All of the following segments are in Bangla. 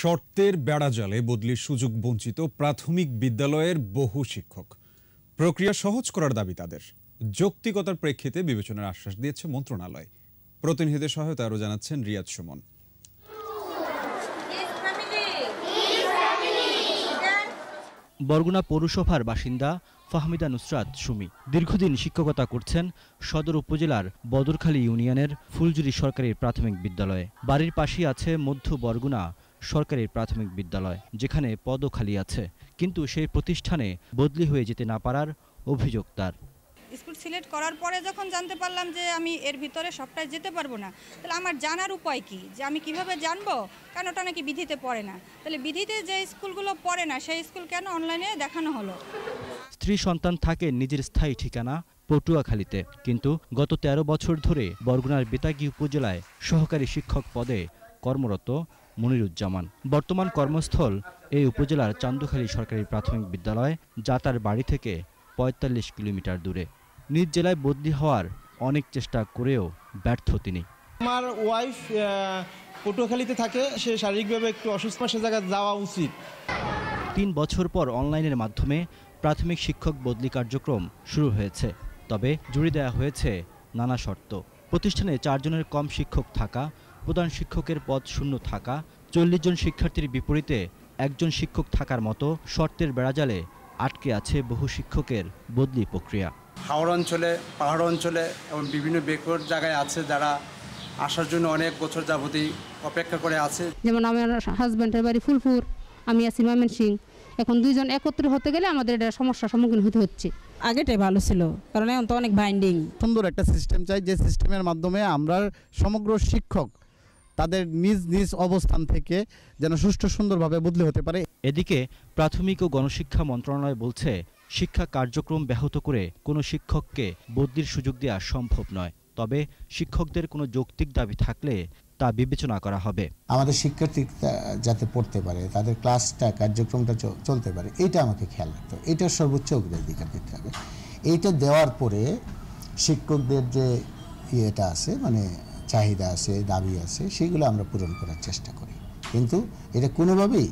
শর্তের বেড়াজালে বদলির সুযোগ বঞ্চিত প্রাথমিক বিদ্যালয়ের বহু শিক্ষক প্রক্রিয়া সহজ করার দাবি তাদের যৌক্তিকতার প্রেক্ষিতে বিবেচনার আশ্বাস দিয়েছে মন্ত্রণালয় প্রতিনিধিদের সহায়তা আরও জানাচ্ছেন রিয়াদ সুমন বরগুনা পৌরসভার বাসিন্দা ফাহমিদা নুসরাত সুমি দীর্ঘদিন শিক্ষকতা করছেন সদর উপজেলার বদরখালী ইউনিয়নের ফুলজুরি সরকারি প্রাথমিক বিদ্যালয়ে বাড়ির পাশেই আছে মধ্য বরগুনা সরকারি প্রাথমিক বিদ্যালয় যেখানে পদও খালি আছে কিন্তু সেই প্রতিষ্ঠানে বদলি হয়ে যেতে না পারার অভিযোগ তার স্কুল সিলেক্ট করার পরে যখন জানতে পারলাম যে আমি এর ভিতরে সবটাই যেতে পারবো না তাহলে আমার জানার উপায় কি যে আমি কিভাবে জানবো কেন ওটা নাকি বিধিতে পড়ে না তাহলে বিধিতে যে স্কুলগুলো পড়ে না সেই স্কুল কেন অনলাইনে দেখানো হলো স্ত্রী সন্তান থাকে নিজের স্থায়ী ঠিকানা পটুয়াখালীতে কিন্তু গত ১৩ বছর ধরে বরগুনার বেতাগী উপজেলায় সহকারী শিক্ষক পদে কর্মরত মনিরুজ্জামান বর্তমান কর্মস্থল এই উপজেলার চান্দুখালী সরকারি প্রাথমিক বিদ্যালয় যা তার বাড়ি থেকে ৪৫ কিলোমিটার দূরে নিজ জেলায় বদলি হওয়ার অনেক চেষ্টা করেও ব্যর্থ তিনি আমার ওয়াইফ পটুয়াখালীতে থাকে সে শারীরিকভাবে একটু অসুস্থ সে জায়গায় যাওয়া উচিত তিন বছর পর অনলাইনের মাধ্যমে প্রাথমিক শিক্ষক বদলি কার্যক্রম শুরু হয়েছে তবে জুড়ি দেওয়া হয়েছে নানা শর্ত প্রতিষ্ঠানে চারজনের কম শিক্ষক থাকা প্রধান শিক্ষকের পদ শূন্য থাকা চল্লিশ জন শিক্ষার্থীর বিপরীতে একজন শিক্ষক থাকার মতো শর্তের বেড়াজালে আটকে আছে বহু শিক্ষকের বদলি প্রক্রিয়া হাওড় অঞ্চলে পাহাড় অঞ্চলে এবং বিভিন্ন বেকর জায়গায় আছে যারা আসার জন্য অনেক বছর যাবতী অপেক্ষা করে আছে যেমন আমার হাজব্যান্ডের বাড়ি ফুলপুর আমি আছি ময়মন সিং এখন দুইজন একত্রে হতে গেলে আমাদের এটা সমস্যার সম্মুখীন হতে হচ্ছে আগেটাই ভালো ছিল কারণ এখন তো অনেক বাইন্ডিং সুন্দর একটা সিস্টেম চাই যে সিস্টেমের মাধ্যমে আমরা সমগ্র শিক্ষক তাদের নিজ নিজ অবস্থান থেকে যেন সুষ্ঠু সুন্দরভাবে বদলি হতে পারে এদিকে প্রাথমিক ও গণশিক্ষা মন্ত্রণালয় বলছে শিক্ষা কার্যক্রম ব্যাহত করে কোনো শিক্ষককে বদলির সুযোগ দেওয়া সম্ভব নয় তবে শিক্ষকদের কোনো যৌক্তিক দাবি থাকলে তা বিবেচনা করা হবে আমাদের শিক্ষার্থী যাতে পড়তে পারে তাদের ক্লাসটা কার্যক্রমটা চলতে পারে এটা আমাকে খেয়াল রাখতে হবে এটা সর্বোচ্চ অগ্রাধিকার দিতে হবে এইটা দেওয়ার পরে শিক্ষকদের যে ইয়েটা আছে মানে চাহিদা আছে দাবি আছে সেগুলো আমরা পূরণ করার চেষ্টা করি কিন্তু এটা কোনোভাবেই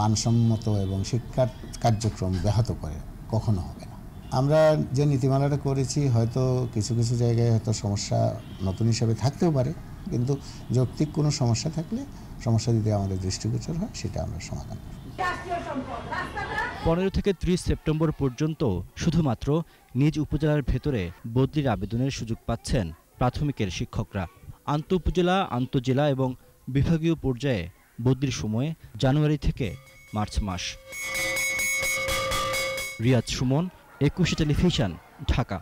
মানসম্মত এবং শিক্ষার কার্যক্রম ব্যাহত করে কখনো হবে না আমরা যে নীতিমালাটা করেছি হয়তো কিছু কিছু জায়গায় হয়তো সমস্যা নতুন হিসাবে থাকতেও পারে কিন্তু যৌক্তিক কোনো সমস্যা থাকলে সমস্যা যদি আমাদের দৃষ্টিগোচর হয় সেটা আমরা সমাধান করি পনেরো থেকে ত্রিশ সেপ্টেম্বর পর্যন্ত শুধুমাত্র নিজ উপজেলার ভেতরে বদলির আবেদনের সুযোগ পাচ্ছেন প্রাথমিকের শিক্ষকরা আন্তঃউপজেলা আন্তঃজেলা এবং বিভাগীয় পর্যায়ে বদলির সময়ে জানুয়ারি থেকে মার্চ মাস রিয়াজ সুমন একুশে টেলিভিশন ঢাকা